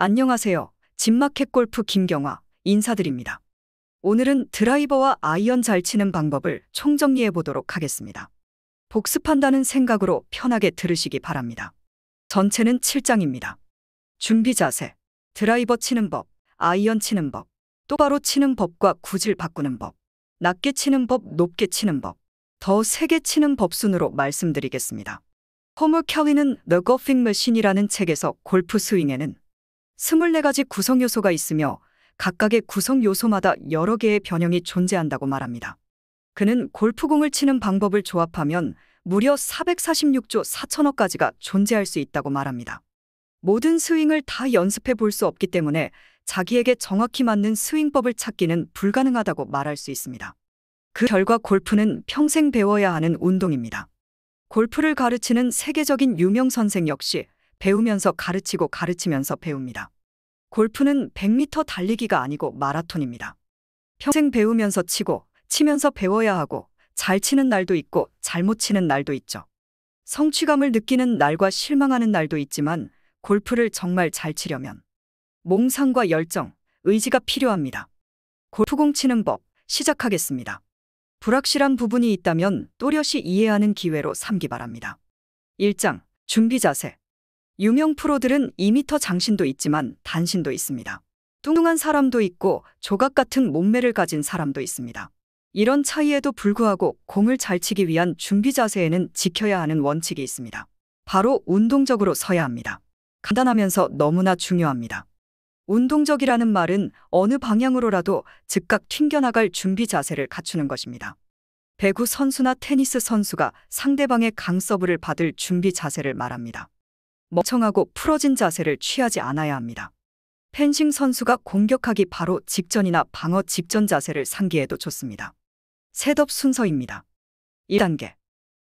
안녕하세요. 진마켓 골프 김경화 인사드립니다. 오늘은 드라이버와 아이언 잘 치는 방법을 총정리해 보도록 하겠습니다. 복습한다는 생각으로 편하게 들으시기 바랍니다. 전체는 7장입니다. 준비 자세, 드라이버 치는 법, 아이언 치는 법, 똑바로 치는 법과 구질 바꾸는 법, 낮게 치는 법, 높게 치는 법, 더 세게 치는 법 순으로 말씀드리겠습니다. 포물 켜위는 The Golfing Machine이라는 책에서 골프 스윙에는 24가지 구성 요소가 있으며 각각의 구성 요소마다 여러 개의 변형이 존재한다고 말합니다. 그는 골프공을 치는 방법을 조합하면 무려 446조 4천억 가지가 존재할 수 있다고 말합니다. 모든 스윙을 다 연습해 볼 수 없기 때문에 자기에게 정확히 맞는 스윙법을 찾기는 불가능하다고 말할 수 있습니다. 그 결과 골프는 평생 배워야 하는 운동입니다. 골프를 가르치는 세계적인 유명 선생 역시 배우면서 가르치고 가르치면서 배웁니다. 골프는 100m 달리기가 아니고 마라톤입니다. 평생 배우면서 치고 치면서 배워야 하고 잘 치는 날도 있고 잘못 치는 날도 있죠. 성취감을 느끼는 날과 실망하는 날도 있지만 골프를 정말 잘 치려면 몽상과 열정, 의지가 필요합니다. 골프공 치는 법 시작하겠습니다. 불확실한 부분이 있다면 또렷이 이해하는 기회로 삼기 바랍니다. 1장 준비 자세 유명 프로들은 2 m 장신도 있지만 단신도 있습니다. 뚱뚱한 사람도 있고 조각 같은 몸매를 가진 사람도 있습니다. 이런 차이에도 불구하고 공을 잘 치기 위한 준비 자세에는 지켜야 하는 원칙이 있습니다. 바로 운동적으로 서야 합니다. 간단하면서 너무나 중요합니다. 운동적이라는 말은 어느 방향으로라도 즉각 튕겨나갈 준비 자세를 갖추는 것입니다. 배구 선수나 테니스 선수가 상대방의 강서브를 받을 준비 자세를 말합니다. 멍청하고 풀어진 자세를 취하지 않아야 합니다. 펜싱 선수가 공격하기 바로 직전이나 방어 직전 자세를 상기해도 좋습니다. 셋업 순서입니다. 1단계.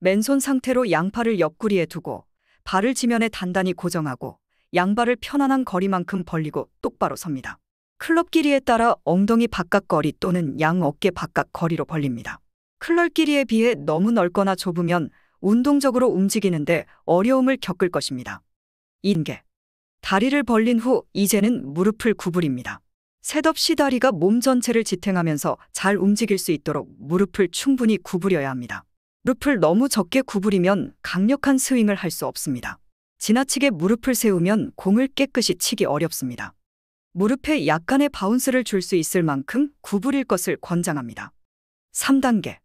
맨손 상태로 양팔을 옆구리에 두고 발을 지면에 단단히 고정하고 양발을 편안한 거리만큼 벌리고 똑바로 섭니다. 클럽 길이에 따라 엉덩이 바깥 거리 또는 양 어깨 바깥 거리로 벌립니다. 클럽 길이에 비해 너무 넓거나 좁으면 운동적으로 움직이는데 어려움을 겪을 것입니다. 인계. 다리를 벌린 후 이제는 무릎을 구부립니다. 셋없이 다리가 몸 전체를 지탱하면서 잘 움직일 수 있도록 무릎을 충분히 구부려야 합니다. 무릎을 너무 적게 구부리면 강력한 스윙을 할 수 없습니다. 지나치게 무릎을 세우면 공을 깨끗이 치기 어렵습니다. 무릎에 약간의 바운스를 줄 수 있을 만큼 구부릴 것을 권장합니다. 3단계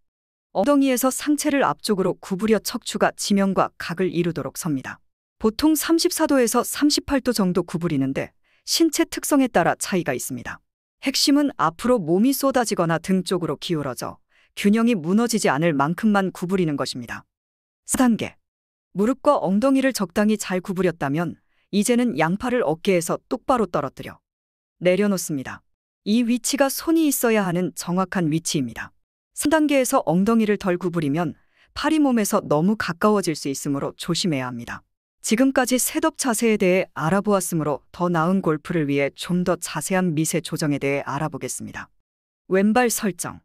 엉덩이에서 상체를 앞쪽으로 구부려 척추가 지면과 각을 이루도록 섭니다. 보통 34도에서 38도 정도 구부리는데 신체 특성에 따라 차이가 있습니다. 핵심은 앞으로 몸이 쏟아지거나 등 쪽으로 기울어져 균형이 무너지지 않을 만큼만 구부리는 것입니다. 4단계. 무릎과 엉덩이를 적당히 잘 구부렸다면 이제는 양팔을 어깨에서 똑바로 떨어뜨려 내려놓습니다. 이 위치가 손이 있어야 하는 정확한 위치입니다. 3단계에서 엉덩이를 덜 구부리면 팔이 몸에서 너무 가까워질 수 있으므로 조심해야 합니다. 지금까지 셋업 자세에 대해 알아보았으므로 더 나은 골프를 위해 좀 더 자세한 미세 조정에 대해 알아보겠습니다. 왼발 설정.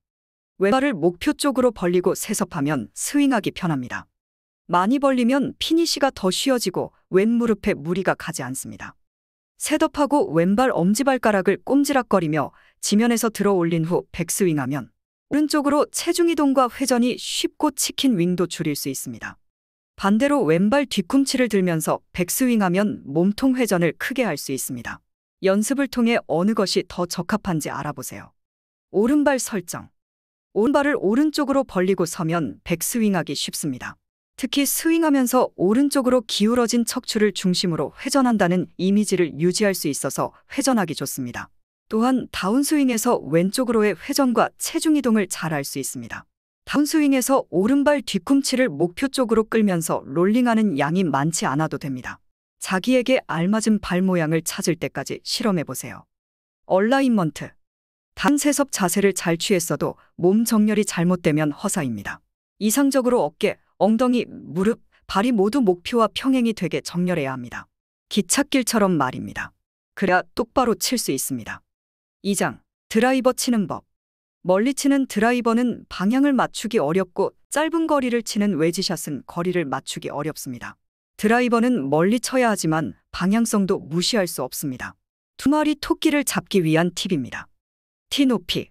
왼발을 목표 쪽으로 벌리고 세섭하면 스윙하기 편합니다. 많이 벌리면 피니시가 더 쉬워지고 왼 무릎에 무리가 가지 않습니다. 셋업하고 왼발 엄지발가락을 꼼지락거리며 지면에서 들어 올린 후 백스윙하면 오른쪽으로 체중 이동과 회전이 쉽고 치킨 윙도 줄일 수 있습니다. 반대로 왼발 뒤꿈치를 들면서 백스윙하면 몸통 회전을 크게 할 수 있습니다. 연습을 통해 어느 것이 더 적합한지 알아보세요. 오른발 설정 오른발을 오른쪽으로 벌리고 서면 백스윙하기 쉽습니다. 특히 스윙하면서 오른쪽으로 기울어진 척추를 중심으로 회전한다는 이미지를 유지할 수 있어서 회전하기 좋습니다. 또한 다운스윙에서 왼쪽으로의 회전과 체중 이동을 잘알수 있습니다. 다운스윙에서 오른발 뒤꿈치를 목표 쪽으로 끌면서 롤링하는 양이 많지 않아도 됩니다. 자기에게 알맞은 발 모양을 찾을 때까지 실험해보세요. 얼라인먼트 단세섭 자세를 잘 취했어도 몸 정렬이 잘못되면 허사입니다. 이상적으로 어깨, 엉덩이, 무릎, 발이 모두 목표와 평행이 되게 정렬해야 합니다. 기찻길처럼 말입니다. 그래야 똑바로 칠 수 있습니다. 2장 드라이버 치는 법 멀리 치는 드라이버는 방향을 맞추기 어렵고 짧은 거리를 치는 외지샷은 거리를 맞추기 어렵습니다. 드라이버는 멀리 쳐야 하지만 방향성도 무시할 수 없습니다. 두마리 토끼를 잡기 위한 팁입니다. 티 높이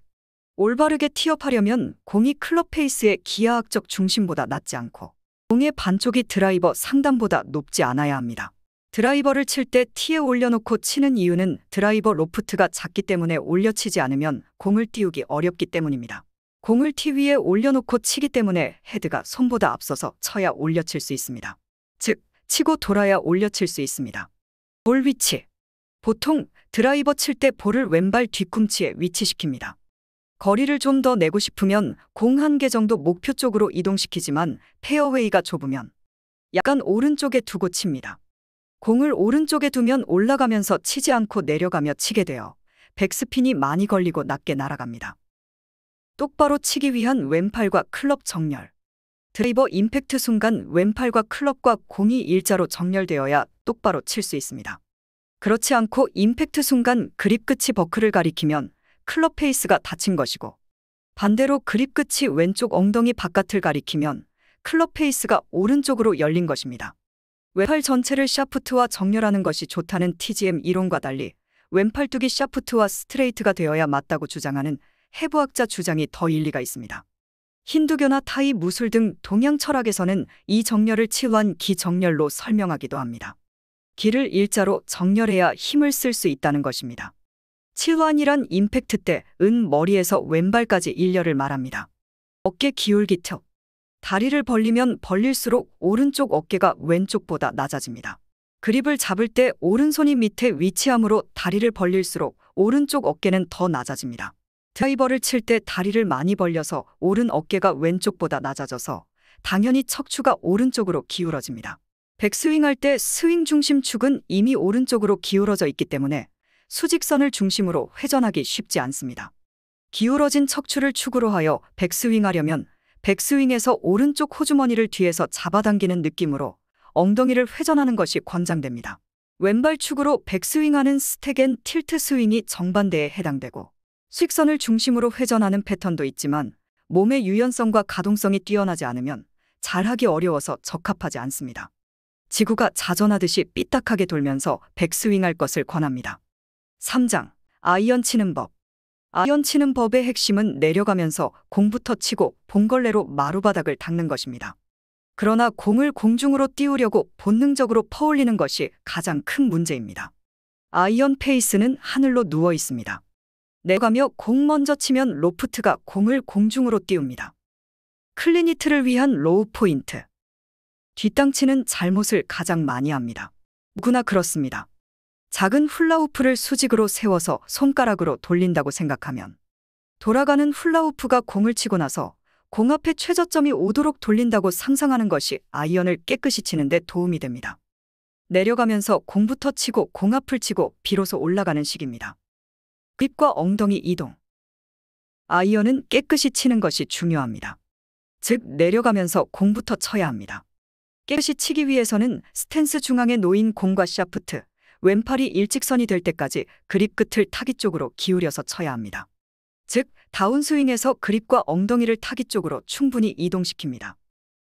올바르게 티업하려면 공이 클럽 페이스의 기하학적 중심보다 낮지 않고 공의 반쪽이 드라이버 상단보다 높지 않아야 합니다. 드라이버를 칠 때 티에 올려놓고 치는 이유는 드라이버 로프트가 작기 때문에 올려치지 않으면 공을 띄우기 어렵기 때문입니다. 공을 티 위에 올려놓고 치기 때문에 헤드가 손보다 앞서서 쳐야 올려칠 수 있습니다. 즉, 치고 돌아야 올려칠 수 있습니다. 볼 위치. 보통 드라이버 칠 때 볼을 왼발 뒤꿈치에 위치시킵니다. 거리를 좀 더 내고 싶으면 공 한 개 정도 목표 쪽으로 이동시키지만 페어웨이가 좁으면 약간 오른쪽에 두고 칩니다. 공을 오른쪽에 두면 올라가면서 치지 않고 내려가며 치게 되어 백스핀이 많이 걸리고 낮게 날아갑니다. 똑바로 치기 위한 왼팔과 클럽 정렬. 드리버 임팩트 순간 왼팔과 클럽과 공이 일자로 정렬되어야 똑바로 칠 수 있습니다. 그렇지 않고 임팩트 순간 그립 끝이 버클을 가리키면 클럽 페이스가 닫힌 것이고 반대로 그립 끝이 왼쪽 엉덩이 바깥을 가리키면 클럽 페이스가 오른쪽으로 열린 것입니다. 왼팔 전체를 샤프트와 정렬하는 것이 좋다는 TGM 이론과 달리 왼팔뚝이 샤프트와 스트레이트가 되어야 맞다고 주장하는 해부학자 주장이 더 일리가 있습니다. 힌두교나 타이 무술 등 동양 철학에서는 이 정렬을 치환 기정렬로 설명하기도 합니다. 기를 일자로 정렬해야 힘을 쓸 수 있다는 것입니다. 치환이란 임팩트 때 은 머리에서 왼발까지 일렬을 말합니다. 어깨 기울기 척, 다리를 벌리면 벌릴수록 오른쪽 어깨가 왼쪽보다 낮아집니다. 그립을 잡을 때 오른손이 밑에 위치함으로 다리를 벌릴수록 오른쪽 어깨는 더 낮아집니다. 드라이버를 칠 때 다리를 많이 벌려서 오른 어깨가 왼쪽보다 낮아져서 당연히 척추가 오른쪽으로 기울어집니다. 백스윙할 때 스윙 중심 축은 이미 오른쪽으로 기울어져 있기 때문에 수직선을 중심으로 회전하기 쉽지 않습니다. 기울어진 척추를 축으로 하여 백스윙하려면 백스윙에서 오른쪽 호주머니를 뒤에서 잡아당기는 느낌으로 엉덩이를 회전하는 것이 권장됩니다. 왼발 축으로 백스윙하는 스택앤 틸트 스윙이 정반대에 해당되고 식선을 중심으로 회전하는 패턴도 있지만 몸의 유연성과 가동성이 뛰어나지 않으면 잘하기 어려워서 적합하지 않습니다. 지구가 자전하듯이 삐딱하게 돌면서 백스윙할 것을 권합니다. 3장 아이언 치는 법 아이언치는 법의 핵심은 내려가면서 공부터 치고 봉걸레로 마루바닥을 닦는 것입니다. 그러나 공을 공중으로 띄우려고 본능적으로 퍼올리는 것이 가장 큰 문제입니다. 아이언 페이스는 하늘로 누워 있습니다. 내가며 공 먼저 치면 로프트가 공을 공중으로 띄웁니다. 클리니트를 위한 로우 포인트. 뒷땅치는 잘못을 가장 많이 합니다. 누구나 그렇습니다. 작은 훌라후프를 수직으로 세워서 손가락으로 돌린다고 생각하면 돌아가는 훌라후프가 공을 치고 나서 공 앞에 최저점이 오도록 돌린다고 상상하는 것이 아이언을 깨끗이 치는데 도움이 됩니다. 내려가면서 공부터 치고 공 앞을 치고 비로소 올라가는 식입니다. 힙과 엉덩이 이동 아이언은 깨끗이 치는 것이 중요합니다. 즉 내려가면서 공부터 쳐야 합니다. 깨끗이 치기 위해서는 스탠스 중앙에 놓인 공과 샤프트, 왼팔이 일직선이 될 때까지 그립 끝을 타기 쪽으로 기울여서 쳐야 합니다. 즉, 다운스윙에서 그립과 엉덩이를 타기 쪽으로 충분히 이동시킵니다.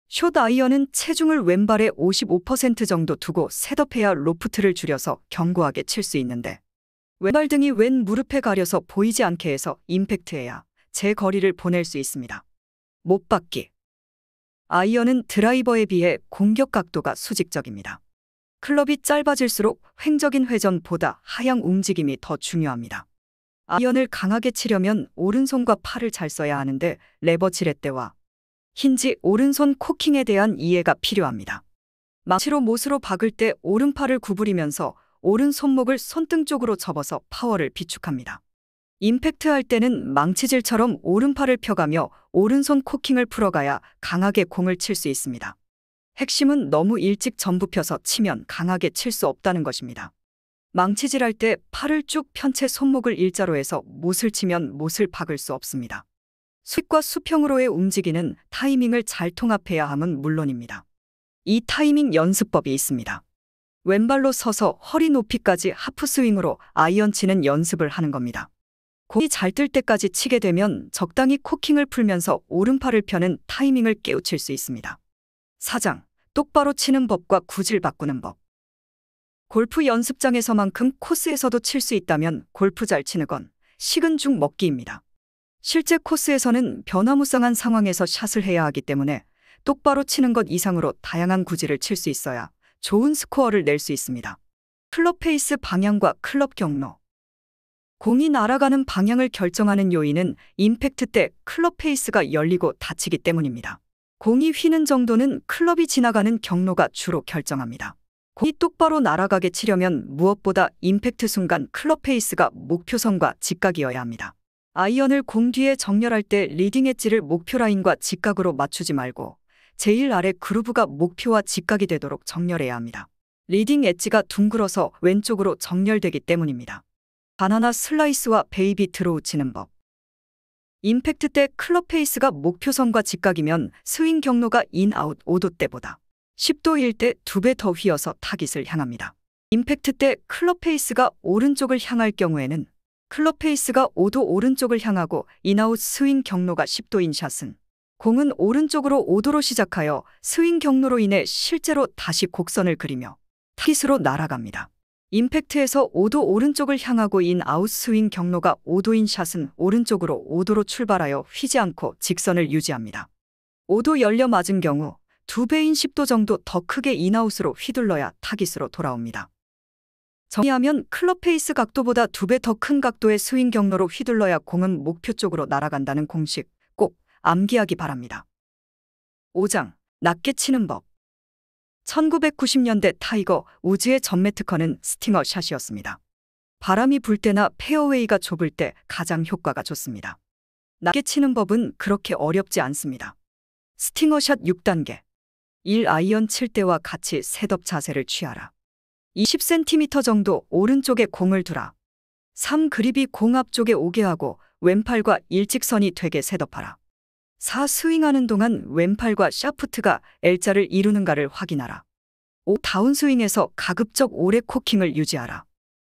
숏 아이언은 체중을 왼발에 55% 정도 두고 셋업해야 로프트를 줄여서 견고하게 칠 수 있는데 왼발 등이 왼 무릎에 가려서 보이지 않게 해서 임팩트해야 제 거리를 보낼 수 있습니다. 못 받기 아이언은 드라이버에 비해 공격 각도가 수직적입니다. 클럽이 짧아질수록 횡적인 회전보다 하향 움직임이 더 중요합니다. 아이언을 강하게 치려면 오른손과 팔을 잘 써야 하는데 레버 지렛대와 힌지 오른손 코킹에 대한 이해가 필요합니다. 마치로 못으로 박을 때 오른팔을 구부리면서 오른손목을 손등 쪽으로 접어서 파워를 비축합니다. 임팩트 할 때는 망치질처럼 오른팔을 펴가며 오른손 코킹을 풀어가야 강하게 공을 칠 수 있습니다. 핵심은 너무 일찍 전부펴서 치면 강하게 칠 수 없다는 것입니다. 망치질할 때 팔을 쭉 편 채 손목을 일자로 해서 못을 치면 못을 박을 수 없습니다. 숫과 수평으로의 움직이는 타이밍을 잘 통합해야 함은 물론입니다. 이 타이밍 연습법이 있습니다. 왼발로 서서 허리 높이까지 하프스윙으로 아이언 치는 연습을 하는 겁니다. 공이 잘 뜰 때까지 치게 되면 적당히 코킹을 풀면서 오른팔을 펴는 타이밍을 깨우칠 수 있습니다. 사장, 똑바로 치는 법과 구질 바꾸는 법. 골프 연습장에서만큼 코스에서도 칠 수 있다면 골프 잘 치는 건 식은 죽 먹기입니다. 실제 코스에서는 변화무쌍한 상황에서 샷을 해야 하기 때문에 똑바로 치는 것 이상으로 다양한 구질을 칠 수 있어야 좋은 스코어를 낼 수 있습니다. 클럽 페이스 방향과 클럽 경로. 공이 날아가는 방향을 결정하는 요인은 임팩트 때 클럽 페이스가 열리고 닫히기 때문입니다. 공이 휘는 정도는 클럽이 지나가는 경로가 주로 결정합니다. 공이 똑바로 날아가게 치려면 무엇보다 임팩트 순간 클럽 페이스가 목표선과 직각이어야 합니다. 아이언을 공 뒤에 정렬할 때 리딩 엣지를 목표 라인과 직각으로 맞추지 말고 제일 아래 그루브가 목표와 직각이 되도록 정렬해야 합니다. 리딩 엣지가 둥글어서 왼쪽으로 정렬되기 때문입니다. 바나나 슬라이스와 베이비 드로우 치는 법 임팩트 때 클럽 페이스가 목표선과 직각이면 스윙 경로가 인아웃 5도 때보다 10도일 때 두 배 더 휘어서 타깃을 향합니다. 임팩트 때 클럽 페이스가 오른쪽을 향할 경우에는 클럽 페이스가 5도 오른쪽을 향하고 인아웃 스윙 경로가 10도인 샷은 공은 오른쪽으로 5도로 시작하여 스윙 경로로 인해 실제로 다시 곡선을 그리며 타깃으로 날아갑니다. 임팩트에서 5도 오른쪽을 향하고 인 아웃스윙 경로가 5도인 샷은 오른쪽으로 5도로 출발하여 휘지 않고 직선을 유지합니다. 5도 열려 맞은 경우 2배인 10도 정도 더 크게 인아웃으로 휘둘러야 타깃으로 돌아옵니다. 정의하면 클럽 페이스 각도보다 2배 더 큰 각도의 스윙 경로로 휘둘러야 공은 목표 쪽으로 날아간다는 공식 꼭 암기하기 바랍니다. 5장 낮게 치는 법 1990년대 타이거 우즈의 전매 특허는 스팅어 샷이었습니다. 바람이 불 때나 페어웨이가 좁을 때 가장 효과가 좋습니다. 낮게 치는 법은 그렇게 어렵지 않습니다. 스팅어 샷 6단계 1 아이언 칠 때와 같이 셋업 자세를 취하라. 20cm 정도 오른쪽에 공을 두라. 3 그립이 공 앞쪽에 오게 하고 왼팔과 일직선이 되게 셋업하라. 4. 스윙하는 동안 왼팔과 샤프트가 L자를 이루는가를 확인하라. 5. 다운스윙에서 가급적 오래 코킹을 유지하라.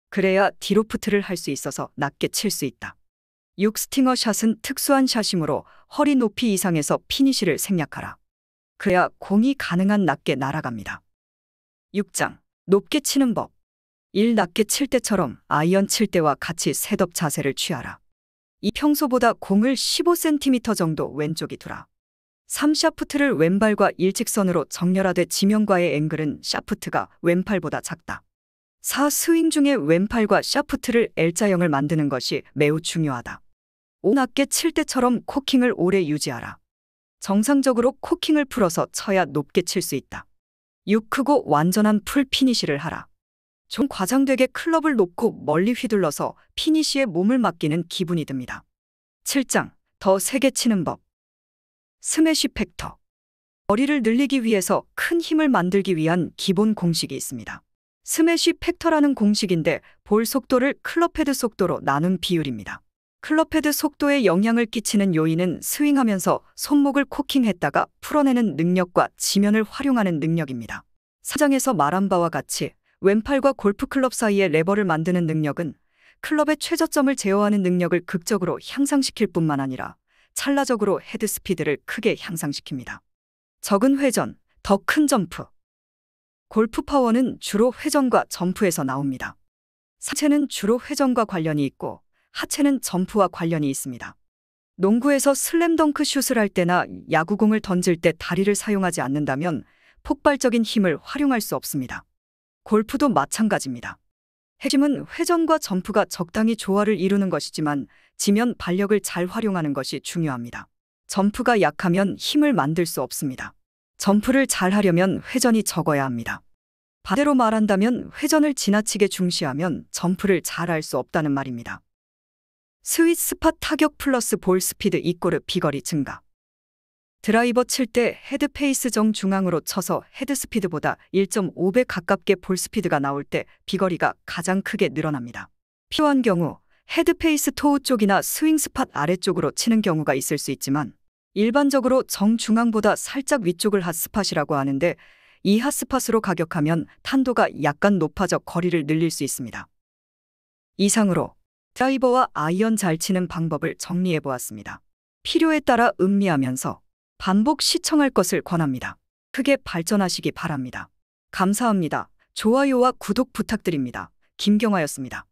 그래야 디로프트를 할 수 있어서 낮게 칠 수 있다. 6. 스팅어 샷은 특수한 샷이므로 허리 높이 이상에서 피니쉬를 생략하라. 그래야 공이 가능한 낮게 날아갑니다. 6장. 높게 치는 법. 1. 낮게 칠 때처럼 아이언 칠 때와 같이 셋업 자세를 취하라. 이 평소보다 공을 15cm 정도 왼쪽이 돌아. 3샤프트를 왼발과 일직선으로 정렬하되 지면과의 앵글은 샤프트가 왼팔보다 작다. 4. 스윙 중에 왼팔과 샤프트를 L자형을 만드는 것이 매우 중요하다. 5. 낮게 칠 때처럼 코킹을 오래 유지하라. 정상적으로 코킹을 풀어서 쳐야 높게 칠 수 있다. 6. 크고 완전한 풀 피니시를 하라. 좀 과장되게 클럽을 놓고 멀리 휘둘러서 피니쉬에 몸을 맡기는 기분이 듭니다. 7장 더 세게 치는 법스매쉬 팩터 머리를 늘리기 위해서 큰 힘을 만들기 위한 기본 공식이 있습니다. 스매쉬 팩터라는 공식인데 볼 속도를 클럽헤드 속도로 나눈 비율입니다. 클럽헤드 속도에 영향을 끼치는 요인은 스윙하면서 손목을 코킹했다가 풀어내는 능력과 지면을 활용하는 능력입니다. 사장에서 말한 바와 같이 왼팔과 골프클럽 사이의 레버를 만드는 능력은 클럽의 최저점을 제어하는 능력을 극적으로 향상시킬 뿐만 아니라 찰나적으로 헤드스피드를 크게 향상시킵니다. 적은 회전, 더 큰 점프. 골프 파워는 주로 회전과 점프에서 나옵니다. 상체는 주로 회전과 관련이 있고 하체는 점프와 관련이 있습니다. 농구에서 슬램덩크 슛을 할 때나 야구공을 던질 때 다리를 사용하지 않는다면 폭발적인 힘을 활용할 수 없습니다. 골프도 마찬가지입니다. 핵심은 회전과 점프가 적당히 조화를 이루는 것이지만 지면 반력을 잘 활용하는 것이 중요합니다. 점프가 약하면 힘을 만들 수 없습니다. 점프를 잘 하려면 회전이 적어야 합니다. 반대로 말한다면 회전을 지나치게 중시하면 점프를 잘 할 수 없다는 말입니다. 스윗 스팟 타격 플러스 볼 스피드 이꼬르 비거리 증가. 드라이버 칠 때 헤드페이스 정 중앙으로 쳐서 헤드스피드보다 1.5배 가깝게 볼스피드가 나올 때 비거리가 가장 크게 늘어납니다. 필요한 경우 헤드페이스 토우 쪽이나 스윙 스팟 아래쪽으로 치는 경우가 있을 수 있지만 일반적으로 정중앙보다 살짝 위쪽을 핫스팟이라고 하는데 이 핫스팟으로 가격하면 탄도가 약간 높아져 거리를 늘릴 수 있습니다. 이상으로 드라이버와 아이언 잘 치는 방법을 정리해 보았습니다. 필요에 따라 음미하면서 반복 시청할 것을 권합니다. 크게 발전하시기 바랍니다. 감사합니다. 좋아요와 구독 부탁드립니다. 김경화였습니다.